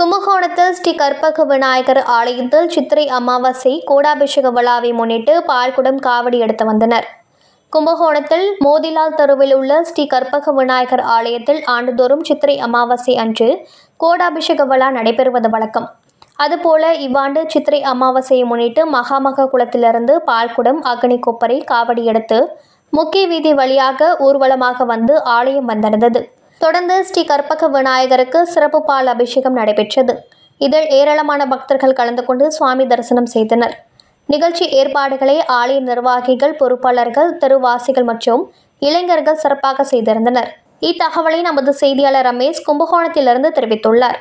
கும்பகோணத்தில் ஸ்ரீ கற்பக விநாயகர் ஆலயத்தில் சித்திரை அமாவாசை கோடாபிஷேக விழாவை முன்னிட்டு பால்குடம் காவடி எடுத்து வந்தனர் கும்பகோணத்தில் மோதிலால் தெருவில் உள்ள ஸ்ரீ கற்பக விநாயகர் ஆலயத்தில் ஆண்டுதோறும் சித்திரை அமாவாசை அன்று கோடாபிஷேக விழா நடைபெறுவது வழக்கம் அதுபோல இவ்வாண்டு சித்திரை அமாவாசையை முன்னிட்டு மகாமக குளத்திலிருந்து பால்குடம் அக்னி கொப்பரை காவடி எடுத்து முக்கிய வீதி வழியாக ஊர்வலமாக வந்து ஆலயம் வந்தடைந்தது தொடர்ந்து ஸ்ரீ கற்பக விநாயகருக்கு சிறப்பு பால் அபிஷேகம் நடைபெற்றது இதில் ஏராளமான பக்தர்கள் கலந்து கொண்டு சுவாமி தரிசனம் செய்தனர் நிகழ்ச்சி ஏற்பாடுகளை ஆலய நிர்வாகிகள் பொறுப்பாளர்கள் தெருவாசிகள் மற்றும் இளைஞர்கள் சிறப்பாக செய்திருந்தனர் இத்தகவலை நமது செய்தியாளர் ரமேஷ் கும்பகோணத்திலிருந்து தெரிவித்துள்ளார்